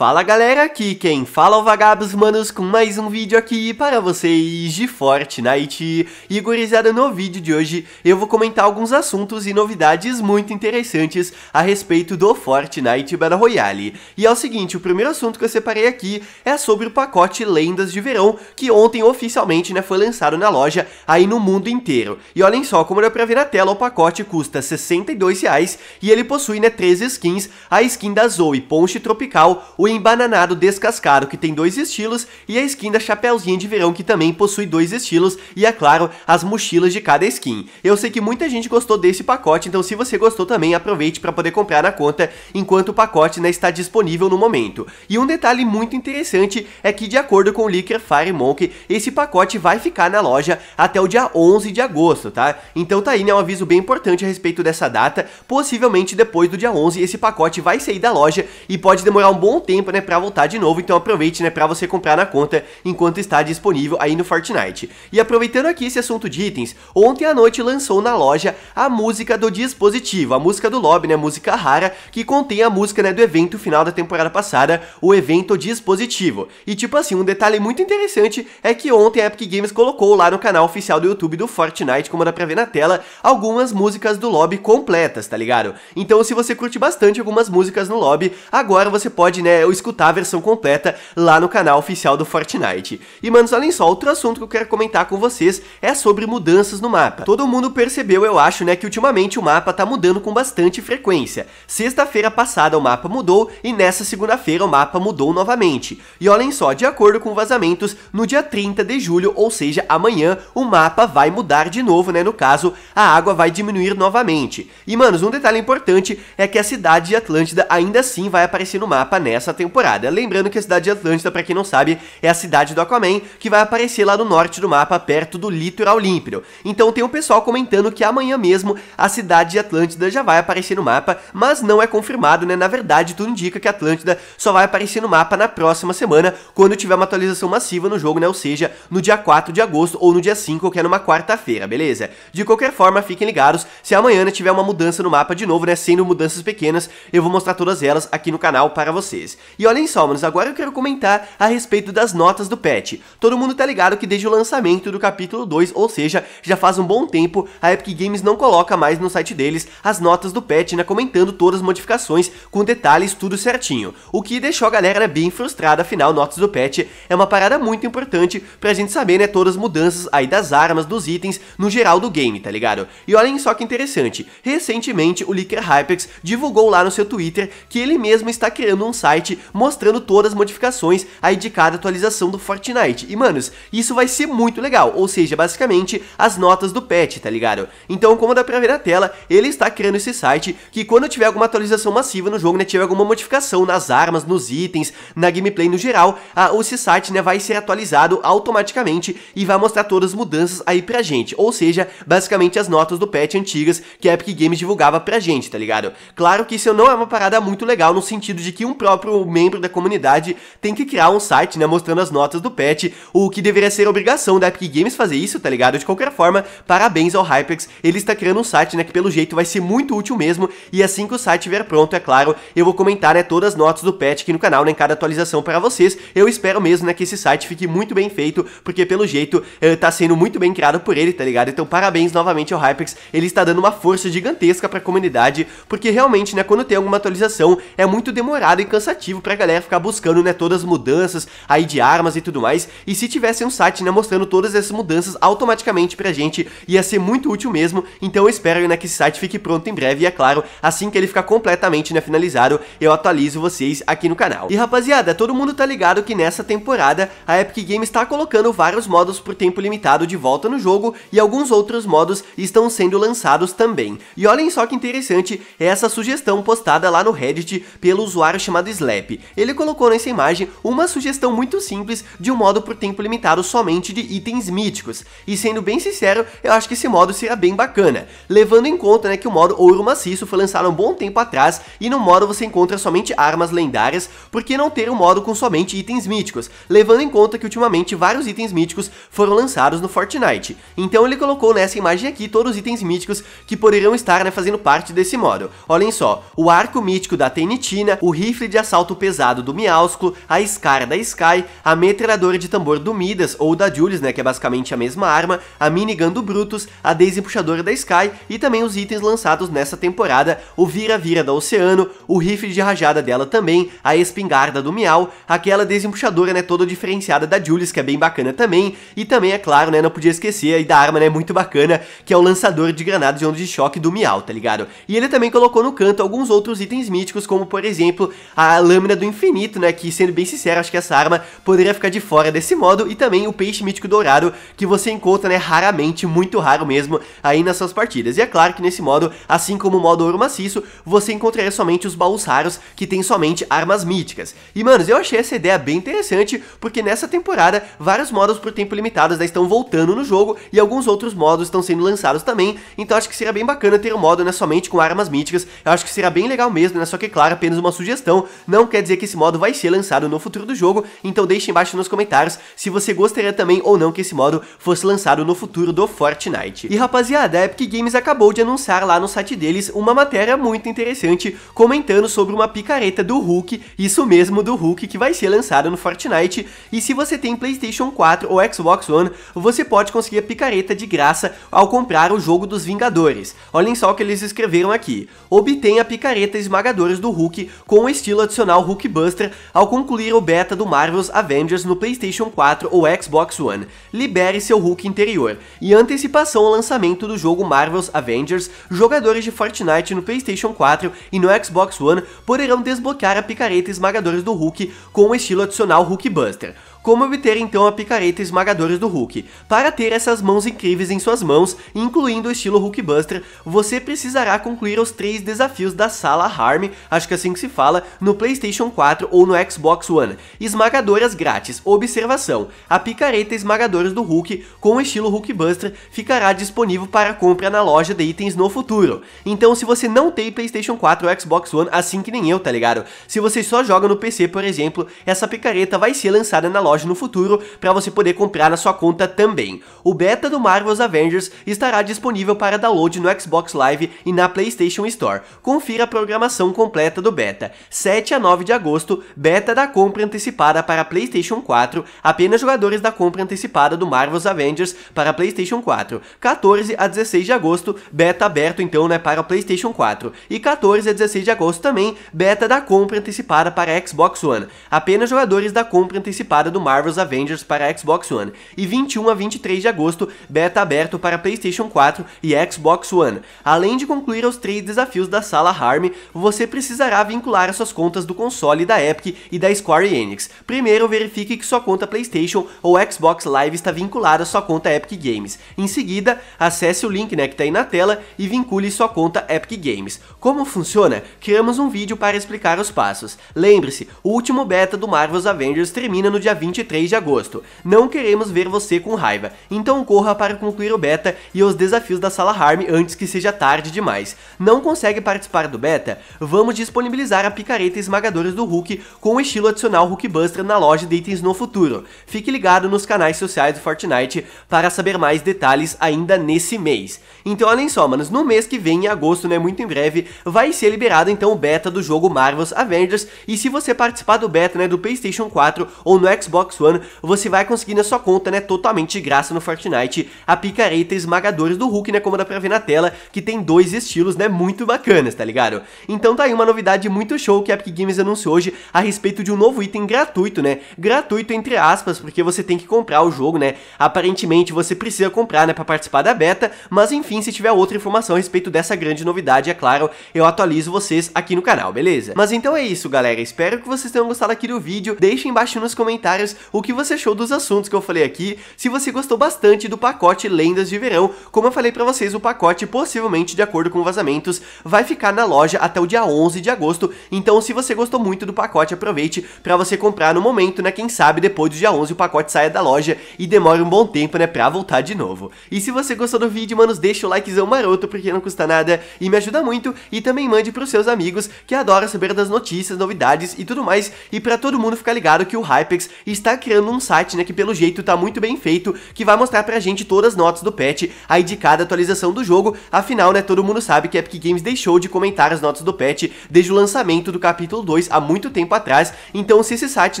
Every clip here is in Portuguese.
Fala galera, aqui quem fala é o Vagabos Manos com mais um vídeo aqui para vocês de Fortnite. E gurizada, no vídeo de hoje eu vou comentar alguns assuntos e novidades muito interessantes a respeito do Fortnite Battle Royale. E é o seguinte, o primeiro assunto que eu separei aqui é sobre o pacote Lendas de Verão, que ontem oficialmente né, foi lançado na loja aí no mundo inteiro. E olhem só, como dá pra ver na tela, o pacote custa 62 reais e ele possui né, 13 skins, a skin da Zoe, Ponche Tropical, o embananado descascado, que tem dois estilos, e a skin da chapeuzinha de Verão, que também possui dois estilos, e é claro, as mochilas de cada skin. Eu sei que muita gente gostou desse pacote, então se você gostou também, aproveite para poder comprar na conta, enquanto o pacote né, está disponível no momento. E um detalhe muito interessante é que, de acordo com o Licker Fire Monk, esse pacote vai ficar na loja até o dia 11 de agosto, tá? Então tá aí, né, um aviso bem importante a respeito dessa data, possivelmente depois do dia 11 esse pacote vai sair da loja e pode demorar um bom tempo tempo, né, pra voltar de novo, então aproveite, né, pra você comprar na conta enquanto está disponível aí no Fortnite. E aproveitando aqui esse assunto de itens, ontem à noite lançou na loja a música do dispositivo, a música do lobby, né, música rara, que contém a música, né, do evento final da temporada passada, o evento dispositivo. E tipo assim, um detalhe muito interessante é que ontem a Epic Games colocou lá no canal oficial do YouTube do Fortnite, como dá pra ver na tela, algumas músicas do lobby completas, tá ligado? Então se você curte bastante algumas músicas no lobby, agora você pode, né, é ou escutar a versão completa lá no canal oficial do Fortnite. E, manos, além só, outro assunto que eu quero comentar com vocês é sobre mudanças no mapa. Todo mundo percebeu, eu acho, né, que ultimamente o mapa tá mudando com bastante frequência. Sexta-feira passada o mapa mudou e nessa segunda-feira o mapa mudou novamente. E olhem só, de acordo com vazamentos, no dia 30 de julho, ou seja, amanhã, o mapa vai mudar de novo, né, no caso, a água vai diminuir novamente. E, manos, um detalhe importante é que a cidade de Atlântida ainda assim vai aparecer no mapa nessa temporada. Lembrando que a cidade de Atlântida, para quem não sabe, é a cidade do Aquaman, que vai aparecer lá no norte do mapa, perto do litoral límpido. Então tem o um pessoal comentando que amanhã mesmo a cidade de Atlântida já vai aparecer no mapa, mas não é confirmado, né? Na verdade, tudo indica que Atlântida só vai aparecer no mapa na próxima semana, quando tiver uma atualização massiva no jogo, né? Ou seja, no dia 4 de agosto ou no dia 5, que é numa quarta-feira, beleza? De qualquer forma, fiquem ligados, se amanhã né, tiver uma mudança no mapa de novo, né? Sendo mudanças pequenas, eu vou mostrar todas elas aqui no canal para vocês. E olhem só, manos, agora eu quero comentar a respeito das notas do patch. Todo mundo tá ligado que desde o lançamento do capítulo 2, ou seja, já faz um bom tempo, a Epic Games não coloca mais no site deles as notas do patch, né, comentando todas as modificações com detalhes, tudo certinho. O que deixou a galera né, bem frustrada, afinal, notas do patch é uma parada muito importante pra gente saber, né, todas as mudanças aí das armas, dos itens, no geral do game, tá ligado? E olhem só que interessante, recentemente o Licker Hypex divulgou lá no seu Twitter que ele mesmo está criando um site mostrando todas as modificações aí de cada atualização do Fortnite. E, manos, isso vai ser muito legal, ou seja, basicamente as notas do patch, tá ligado? Então, como dá pra ver na tela, ele está criando esse site que quando tiver alguma atualização massiva no jogo, né, tiver alguma modificação nas armas, nos itens, na gameplay no geral, a, esse site, né, vai ser atualizado automaticamente e vai mostrar todas as mudanças aí pra gente, ou seja, basicamente as notas do patch antigas que a Epic Games divulgava pra gente, tá ligado? Claro que isso não é uma parada muito legal no sentido de que um próprio membro da comunidade tem que criar um site, né, mostrando as notas do patch, o que deveria ser obrigação da Epic Games fazer isso, tá ligado? De qualquer forma, parabéns ao Hypex, ele está criando um site, né, que pelo jeito vai ser muito útil mesmo, e assim que o site estiver pronto, é claro, eu vou comentar, né, todas as notas do patch aqui no canal, né, em cada atualização para vocês, eu espero mesmo, né, que esse site fique muito bem feito, porque pelo jeito eh, tá sendo muito bem criado por ele, tá ligado? Então parabéns novamente ao Hypex, ele está dando uma força gigantesca pra comunidade, porque realmente, né, quando tem alguma atualização, é muito demorado e cansativo, para pra galera ficar buscando, né, todas as mudanças aí de armas e tudo mais. E se tivesse um site, né, mostrando todas essas mudanças automaticamente pra gente, ia ser muito útil mesmo. Então eu espero, né, que esse site fique pronto em breve e, é claro, assim que ele ficar completamente, né, finalizado, eu atualizo vocês aqui no canal. E, rapaziada, todo mundo tá ligado que nessa temporada a Epic Games está colocando vários modos por tempo limitado de volta no jogo e alguns outros modos estão sendo lançados também. E olhem só que interessante essa sugestão postada lá no Reddit pelo usuário chamado Slash. Ele colocou nessa imagem uma sugestão muito simples de um modo por tempo limitado somente de itens míticos. E sendo bem sincero, eu acho que esse modo seria bem bacana, levando em conta né, que o modo Ouro Maciço foi lançado há um bom tempo atrás e no modo você encontra somente armas lendárias, por que não ter um modo com somente itens míticos, levando em conta que ultimamente vários itens míticos foram lançados no Fortnite. Então ele colocou nessa imagem aqui todos os itens míticos que poderiam estar né, fazendo parte desse modo. Olhem só, o arco mítico da Tenitina, o rifle de assalto pesado do Miausco, a Scar da Sky, a metralhadora de tambor do Midas ou da Julius, né, que é basicamente a mesma arma, a minigun do Brutus, a Daisy da Sky e também os itens lançados nessa temporada, o vira-vira da Oceano, o rifle de rajada dela também, a espingarda do Miau, aquela Daisy né, toda diferenciada da Julius, que é bem bacana também, e também, é claro, né, não podia esquecer aí da arma, né, muito bacana, que é o lançador de granadas de onda de choque do Miau, tá ligado? E ele também colocou no canto alguns outros itens míticos, como por exemplo, a lâmina do infinito, né? Que, sendo bem sincero, acho que essa arma poderia ficar de fora desse modo. E também o peixe mítico dourado, que você encontra, né, raramente, muito raro mesmo, aí nas suas partidas. E é claro que nesse modo, assim como o modo ouro maciço, você encontraria somente os baús raros, que tem somente armas míticas. E, manos, eu achei essa ideia bem interessante, porque nessa temporada, vários modos por tempo limitado já né, estão voltando no jogo, e alguns outros modos estão sendo lançados também, então acho que seria bem bacana ter um modo, né, somente com armas míticas, eu acho que seria bem legal mesmo, né, só que, claro, apenas uma sugestão, não não quer dizer que esse modo vai ser lançado no futuro do jogo, então deixe embaixo nos comentários se você gostaria também ou não que esse modo fosse lançado no futuro do Fortnite. E rapaziada, a Epic Games acabou de anunciar lá no site deles uma matéria muito interessante comentando sobre uma picareta do Hulk, isso mesmo do Hulk que vai ser lançado no Fortnite, e se você tem Playstation 4 ou Xbox One, você pode conseguir a picareta de graça ao comprar o jogo dos Vingadores. Olhem só o que eles escreveram aqui, obtém a picareta esmagadores do Hulk com o estilo adicional sensacional Hulkbuster ao concluir o beta do Marvel's Avengers no PlayStation 4 ou Xbox One. Libere seu Hulk interior. E antecipação ao lançamento do jogo Marvel's Avengers, jogadores de Fortnite no PlayStation 4 e no Xbox One poderão desbloquear a picareta esmagadores do Hulk com o estilo adicional Hulkbuster. Como obter então a picareta esmagadores do Hulk? Para ter essas mãos incríveis em suas mãos, incluindo o estilo Hulkbuster, você precisará concluir os três desafios da sala Harm, acho que é assim que se fala, no Playstation 4 ou no Xbox One. Esmagadoras grátis, observação, a picareta esmagadores do Hulk com o estilo Hulkbuster ficará disponível para compra na loja de itens no futuro. Então se você não tem Playstation 4 ou Xbox One, assim que nem eu, tá ligado? Se você só joga no PC, por exemplo, essa picareta vai ser lançada na loja no futuro para você poder comprar na sua conta também. O beta do Marvel's Avengers estará disponível para download no Xbox Live e na PlayStation Store. Confira a programação completa do beta. 7 a 9 de agosto, beta da compra antecipada para PlayStation 4, apenas jogadores da compra antecipada do Marvel's Avengers para PlayStation 4. 14 a 16 de agosto, beta aberto então né, para PlayStation 4. E 14 a 16 de agosto também, beta da compra antecipada para Xbox One, apenas jogadores da compra antecipada do do Marvel's Avengers para Xbox One, e 21 a 23 de agosto, beta aberto para PlayStation 4 e Xbox One. Além de concluir os três desafios da sala Harm, você precisará vincular as suas contas do console da Epic e da Square Enix. Primeiro, verifique que sua conta PlayStation ou Xbox Live está vinculada à sua conta Epic Games. Em seguida, acesse o link né, que está aí na tela e vincule sua conta Epic Games. Como funciona? Criamos um vídeo para explicar os passos. Lembre-se, o último beta do Marvel's Avengers termina no dia 20 23 de agosto. Não queremos ver você com raiva, então corra para concluir o beta e os desafios da sala Harm antes que seja tarde demais. Não consegue participar do beta? Vamos disponibilizar a picareta esmagadores do Hulk com o estilo adicional Hulk Buster na loja de itens no futuro. Fique ligado nos canais sociais do Fortnite para saber mais detalhes ainda nesse mês. Então olhem só, manos, no mês que vem, em agosto, né, muito em breve, vai ser liberado então o beta do jogo Marvel's Avengers e se você participar do beta, né, do PlayStation 4 ou no Xbox Xbox One, você vai conseguir na sua conta, né, totalmente de graça no Fortnite, a picareta esmagadores do Hulk, né, como dá pra ver na tela, que tem dois estilos, né, muito bacanas, tá ligado? Então tá aí uma novidade muito show que a Epic Games anunciou hoje a respeito de um novo item gratuito, né, gratuito entre aspas, porque você tem que comprar o jogo, né, aparentemente você precisa comprar, né, pra participar da beta, mas enfim, se tiver outra informação a respeito dessa grande novidade, é claro, eu atualizo vocês aqui no canal, beleza? Mas então é isso, galera, espero que vocês tenham gostado aqui do vídeo, deixem embaixo nos comentários comentários o que você achou dos assuntos que eu falei aqui, se você gostou bastante do pacote Lendas de Verão. Como eu falei para vocês, o pacote, possivelmente, de acordo com vazamentos, vai ficar na loja até o dia 11 de agosto, então se você gostou muito do pacote, aproveite para você comprar no momento, né? Quem sabe depois do dia 11 o pacote saia da loja e demora um bom tempo, né, pra voltar de novo. E se você gostou do vídeo, manos, deixa o likezão maroto, porque não custa nada e me ajuda muito, e também mande pros seus amigos que adoram saber das notícias, novidades e tudo mais, e para todo mundo ficar ligado que o Hypex está está criando um site, né, que pelo jeito tá muito bem feito, que vai mostrar pra gente todas as notas do patch aí de cada atualização do jogo, afinal, né, todo mundo sabe que a Epic Games deixou de comentar as notas do patch desde o lançamento do capítulo 2 há muito tempo atrás, então se esse site,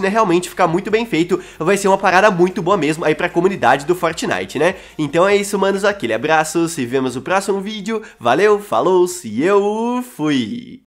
né, realmente ficar muito bem feito, vai ser uma parada muito boa mesmo aí pra comunidade do Fortnite, né? Então é isso, manos, aquele abraço, se vemos no próximo vídeo, valeu, falou, se eu fui!